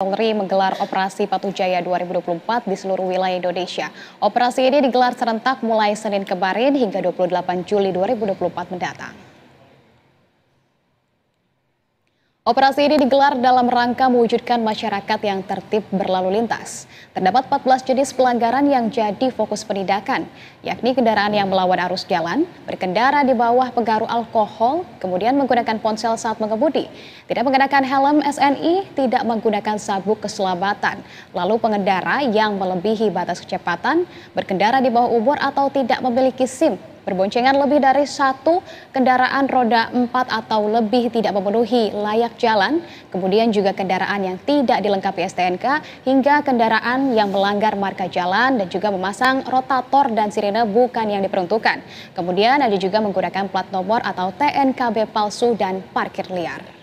Polri menggelar Operasi Patu Jaya 2024 di seluruh wilayah Indonesia. Operasi ini digelar serentak mulai Senin kemarin hingga 28 Juli 2024 mendatang. Operasi ini digelar dalam rangka mewujudkan masyarakat yang tertib berlalu lintas. Terdapat 14 jenis pelanggaran yang jadi fokus penindakan, yakni kendaraan yang melawan arus jalan, berkendara di bawah pengaruh alkohol, kemudian menggunakan ponsel saat mengemudi, tidak mengenakan helm SNI, tidak menggunakan sabuk keselamatan, lalu pengendara yang melebihi batas kecepatan, berkendara di bawah umur atau tidak memiliki SIM berboncengan lebih dari satu kendaraan roda empat atau lebih tidak memenuhi layak jalan, kemudian juga kendaraan yang tidak dilengkapi STNK, hingga kendaraan yang melanggar marka jalan dan juga memasang rotator dan sirene bukan yang diperuntukkan. Kemudian ada juga menggunakan plat nomor atau TNKB palsu dan parkir liar.